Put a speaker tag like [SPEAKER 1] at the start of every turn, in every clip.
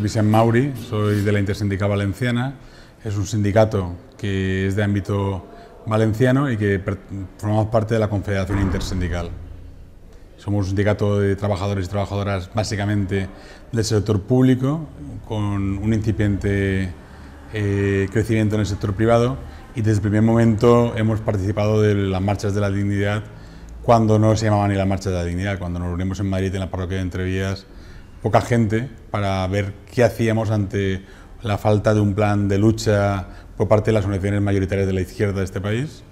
[SPEAKER 1] Vicente Mauri, soy de la Intersindical Valenciana. Es un sindicato que es de ámbito valenciano y que formamos parte de la Confederación Intersindical. Somos un sindicato de trabajadores y trabajadoras básicamente del sector público, con un incipiente eh, crecimiento en el sector privado y desde el primer momento hemos participado de las marchas de la dignidad cuando no se llamaba ni la marcha de la dignidad, cuando nos reunimos en Madrid en la parroquia de Entrevías poca gente para ver qué hacíamos ante la falta de un plan de lucha por parte de las organizaciones mayoritarias de la izquierda de este país.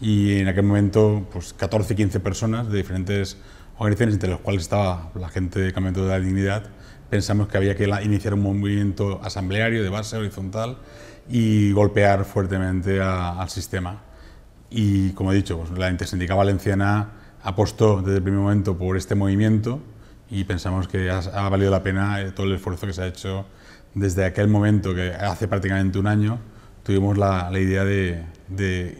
[SPEAKER 1] Y en aquel momento, pues 14, 15 personas de diferentes organizaciones, entre las cuales estaba la gente de Cambio de la Dignidad, pensamos que había que iniciar un movimiento asambleario de base horizontal y golpear fuertemente al sistema. Y como he dicho, pues, la Intersindical Valenciana apostó desde el primer momento por este movimiento y pensamos que ha, valido la pena eh, todo el esfuerzo que se ha hecho desde aquel momento, que hace prácticamente un año, tuvimos la, idea de,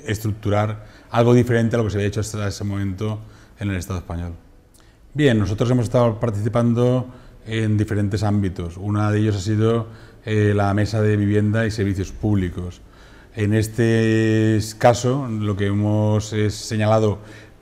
[SPEAKER 1] estructurar algo diferente a lo que se había hecho hasta ese momento en el Estado español. Bien, nosotros hemos estado participando en diferentes ámbitos. Uno de ellos ha sido eh, la mesa de vivienda y servicios públicos. En este caso, lo que hemos eh, señalado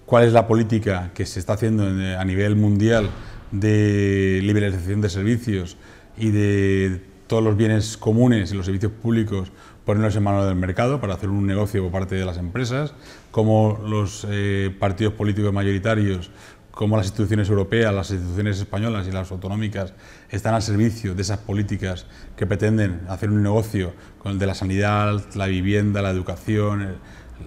[SPEAKER 1] cuál es la política que se está haciendo a nivel mundial de liberalización de servicios y de todos los bienes comunes y los servicios públicos ponernos en manos del mercado para hacer un negocio por parte de las empresas, como los eh, partidos políticos mayoritarios, como las instituciones europeas, las instituciones españolas y las autonómicas están al servicio de esas políticas que pretenden hacer un negocio con el de la sanidad, la vivienda, la educación,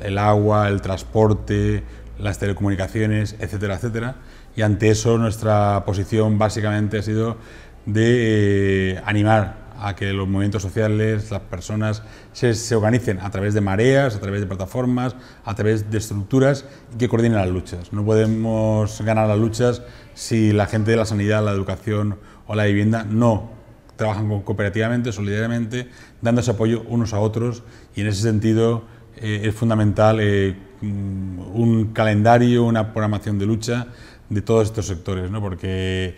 [SPEAKER 1] el agua, el transporte, las telecomunicaciones, etcétera, etcétera y ante eso nuestra posición básicamente ha sido de eh, animar a que los movimientos sociales, las personas se, organicen a través de mareas, a través de plataformas, a través de estructuras que coordinen las luchas. No podemos ganar las luchas si la gente de la sanidad, la educación o la vivienda no trabajan cooperativamente, solidariamente, dando ese apoyo unos a otros y en ese sentido eh, es fundamental eh, un calendario, una programación de lucha de todos estos sectores, ¿no? porque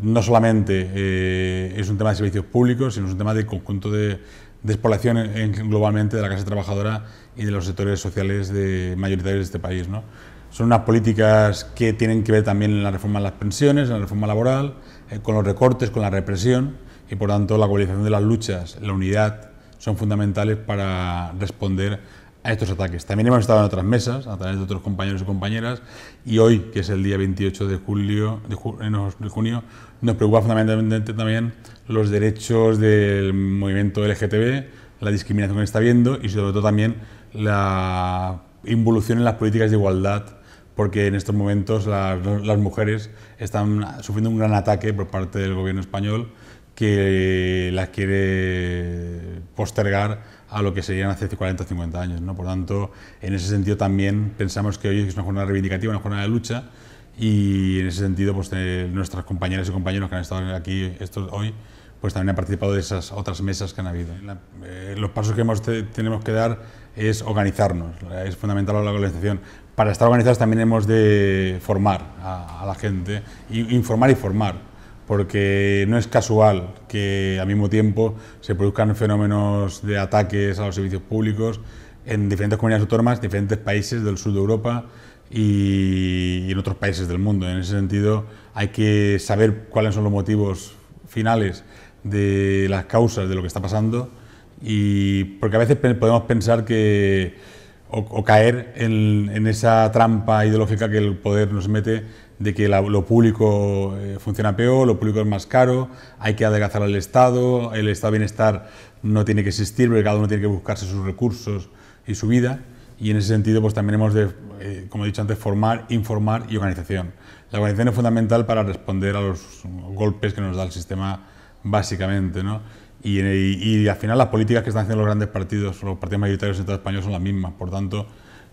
[SPEAKER 1] no solamente eh, es un tema de servicios públicos, sino es un tema de conjunto de, despoblación globalmente de la clase trabajadora y de los sectores sociales de, mayoritarios de este país. Son unas políticas que tienen que ver también en la reforma de las pensiones, en la reforma laboral, eh, con los recortes, con la represión y por tanto la globalización de las luchas, la unidad, son fundamentales para responder a estos ataques. También hemos estado en otras mesas a través de otros compañeros y compañeras y hoy, que es el día 28 de, julio, eh, de, junio, nos preocupa fundamentalmente también los derechos del movimiento LGTB, la discriminación que está viendo, y sobre todo también la involución en las políticas de igualdad, porque en estos momentos las mujeres están sufriendo un gran ataque por parte del gobierno español que las quiere postergar a lo que serían hace 40 o 50 años. ¿no? Por tanto, en ese sentido también pensamos que hoy es una jornada reivindicativa, una jornada de lucha y en ese sentido pues, eh, nuestras compañeras y compañeros que han estado aquí estos, hoy pues también han participado de esas otras mesas que han habido. Eh, los pasos que tenemos que dar es organizarnos, es fundamental la organización. Para estar organizados también hemos de formar a, la gente, informar y formar porque no es casual que al mismo tiempo se produzcan fenómenos de ataques a los servicios públicos en diferentes comunidades autónomas, diferentes países del sur de Europa y, en otros países del mundo. En ese sentido, hay que saber cuáles son los motivos finales de las causas de lo que está pasando y porque a veces podemos pensar que o, caer en esa trampa ideológica que el poder nos mete de que lo público eh, funciona peor, lo público es más caro, hay que adelgazar al Estado, el Estado de Bienestar no tiene que existir, porque cada uno tiene que buscarse sus recursos y su vida. Y en ese sentido, pues también hemos de, eh, como he dicho antes, formar, informar y organización. La organización es fundamental para responder a los golpes que nos da el sistema, básicamente, Y, al final las políticas que están haciendo los grandes partidos, los partidos mayoritarios en todo España son las mismas. Por tanto,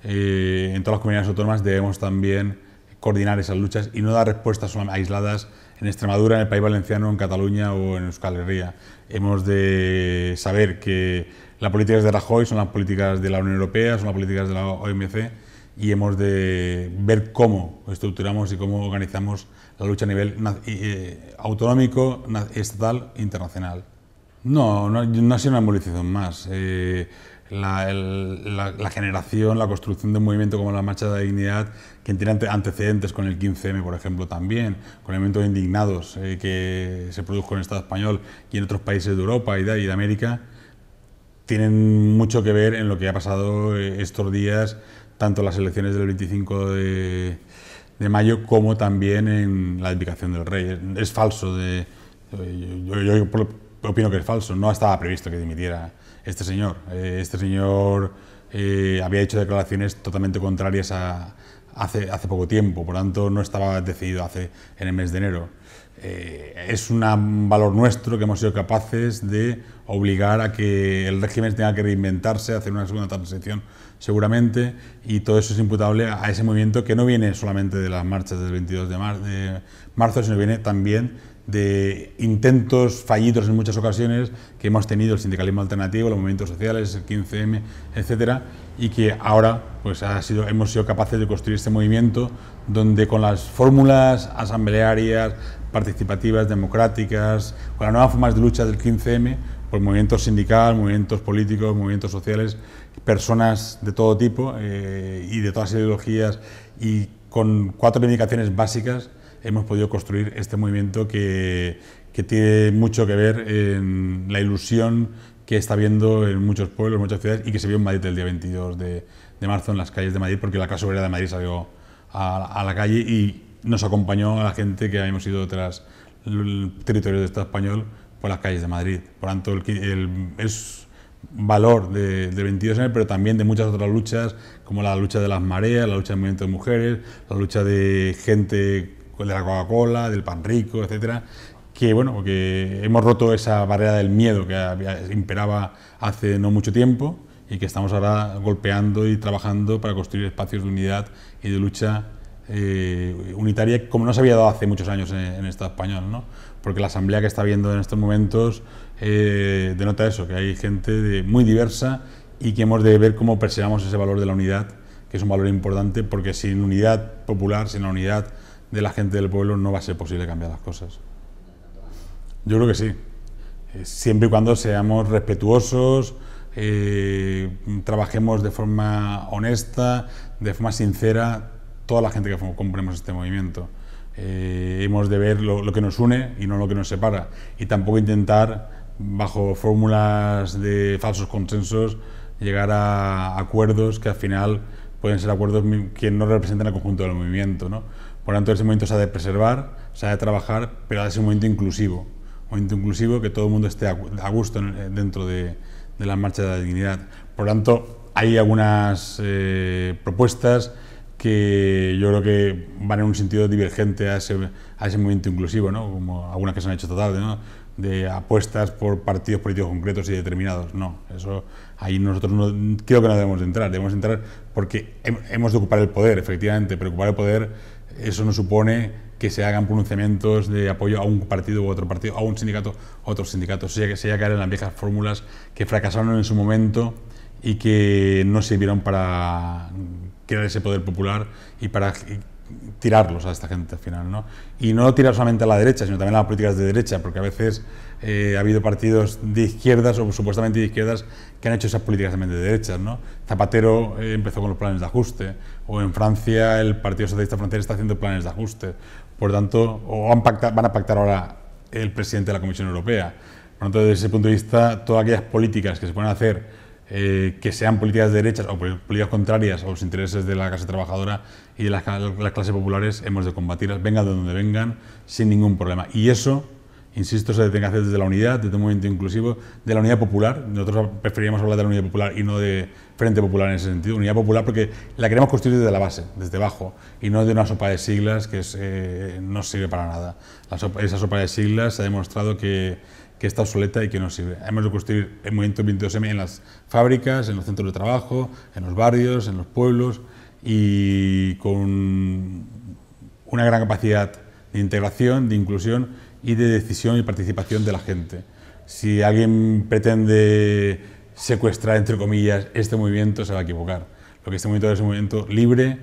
[SPEAKER 1] eh, en todas las comunidades autónomas debemos también coordinar esas luchas y no dar respuestas aisladas en Extremadura, en el País Valenciano, en Cataluña o en Euskal Herria. Hemos de saber que las políticas de Rajoy son las políticas de la Unión Europea, son las políticas de la OMC y hemos de ver cómo estructuramos y cómo organizamos la lucha a nivel eh, eh, autonómico, estatal e internacional. No, no, ha sido una movilización más. Eh, la, generación, la construcción de un movimiento como la Marcha de la Dignidad, que tiene antecedentes con el 15M, por ejemplo, también, con elementos indignados eh, que se produjo en el Estado español y en otros países de Europa y de, América, tienen mucho que ver en lo que ha pasado eh, estos días, tanto las elecciones del 25 de, mayo como también en la dedicación del rey. Es, falso. De, yo, opino que es falso. No estaba previsto que dimitiera este señor. Eh, este señor eh, había hecho declaraciones totalmente contrarias a hace, hace poco tiempo, por tanto no estaba decidido hace, en el mes de enero. Eh, es un valor nuestro que hemos sido capaces de obligar a que el régimen tenga que reinventarse, hacer una segunda transición seguramente, y todo eso es imputable a ese movimiento que no viene solamente de las marchas del 22 de, marzo, sino viene también de intentos fallidos en muchas ocasiones que hemos tenido el sindicalismo alternativo, los movimientos sociales, el 15M, etcétera, y que ahora pues ha sido, hemos sido capaces de construir este movimiento donde con las fórmulas asamblearias, participativas, democráticas, con las nuevas formas de lucha del 15M, ...por pues movimientos sindicales, movimientos políticos, movimientos sociales, personas de todo tipo eh, y de todas las ideologías y con cuatro indicaciones básicas hemos podido construir este movimiento que, que tiene mucho que ver en la ilusión que está viendo en muchos pueblos, en muchas ciudades y que se vio en Madrid el día 22 de, de marzo en las calles de Madrid, porque la Casa obrera de Madrid salió a, la calle y nos acompañó a la gente que habíamos ido tras el territorio de Estado español por las calles de Madrid. Por tanto, el, es valor de de 22 años, pero también de muchas otras luchas, como la lucha de las mareas, la lucha del movimiento de mujeres, la lucha de gente de la Coca-Cola, del pan rico, etcétera, que bueno, que hemos roto esa barrera del miedo que imperaba hace no mucho tiempo y que estamos ahora golpeando y trabajando para construir espacios de unidad y de lucha eh, unitaria como no se había dado hace muchos años en, en Estado español, ¿no? porque la asamblea que está viendo en estos momentos eh, denota eso, que hay gente muy diversa y que hemos de ver cómo preservamos ese valor de la unidad, que es un valor importante, porque sin unidad popular, sin la unidad de la gente del pueblo no va a ser posible cambiar las cosas. Yo creo que sí. Eh, siempre y cuando seamos respetuosos, eh, trabajemos de forma honesta, de forma sincera, toda la gente que compremos este movimiento. Eh, hemos de ver lo, que nos une y no lo que nos separa. Y tampoco intentar, bajo fórmulas de falsos consensos, llegar a acuerdos que al final pueden ser acuerdos que no representan al conjunto del movimiento. ¿no? Por tanto, ese momento se ha de preservar, se ha de trabajar, pero ha un momento inclusivo. Un momento inclusivo que todo el mundo esté a gusto eh, dentro de, la marcha de la dignidad. Por lo tanto, hay algunas eh, propuestas que yo creo que van en un sentido divergente a ese, momento inclusivo, ¿no? como algunas que se han hecho esta tarde, de apuestas por partidos políticos concretos y determinados. No, eso ahí nosotros no, creo que no debemos entrar. Debemos entrar porque hemos de ocupar el poder, efectivamente, pero ocupar el poder eso no supone que se hagan pronunciamientos de apoyo a un partido u otro partido, a un sindicato u otro sindicato. Se que a las viejas fórmulas que fracasaron en su momento y que no sirvieron para crear ese poder popular y para tirarlos a esta gente al final, ¿no? Y no tirar solamente a la derecha, sino también a las políticas de derecha, porque a veces eh, ha habido partidos de izquierdas o supuestamente de izquierdas que han hecho esas políticas también de derechas, Zapatero eh, empezó con los planes de ajuste, o en Francia el Partido Socialista Francés está haciendo planes de ajuste, por tanto, o van a pactar ahora el presidente de la Comisión Europea. Por tanto, desde ese punto de vista, todas aquellas políticas que se pueden hacer eh, que sean políticas de derechas o políticas contrarias a los intereses de la clase trabajadora y las, las clases populares hemos de combatirlas, vengan de donde vengan, sin ningún problema. Y eso insisto, se tiene que hacer desde la unidad, desde un movimiento inclusivo, de la unidad popular. Nosotros preferiríamos hablar de la unidad popular y no de Frente Popular en ese sentido. Unidad popular porque la queremos construir desde la base, desde abajo, y no de una sopa de siglas que es, eh, no sirve para nada. esa sopa de siglas se ha demostrado que, que está obsoleta y que no sirve. Hemos de construir el movimiento 22M en las fábricas, en los centros de trabajo, en los barrios, en los pueblos, y con una gran capacidad de integración, de inclusión y de decisión y participación de la gente. Si alguien pretende secuestrar, entre comillas, este movimiento, se va a equivocar. Lo que este movimiento es un movimiento libre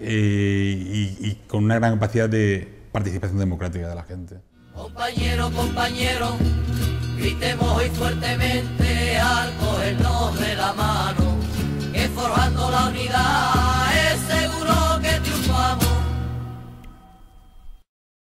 [SPEAKER 1] eh, y, con una gran capacidad de participación democrática de la gente. Compañero, compañero, gritemos hoy fuertemente al de la mano, la unidad.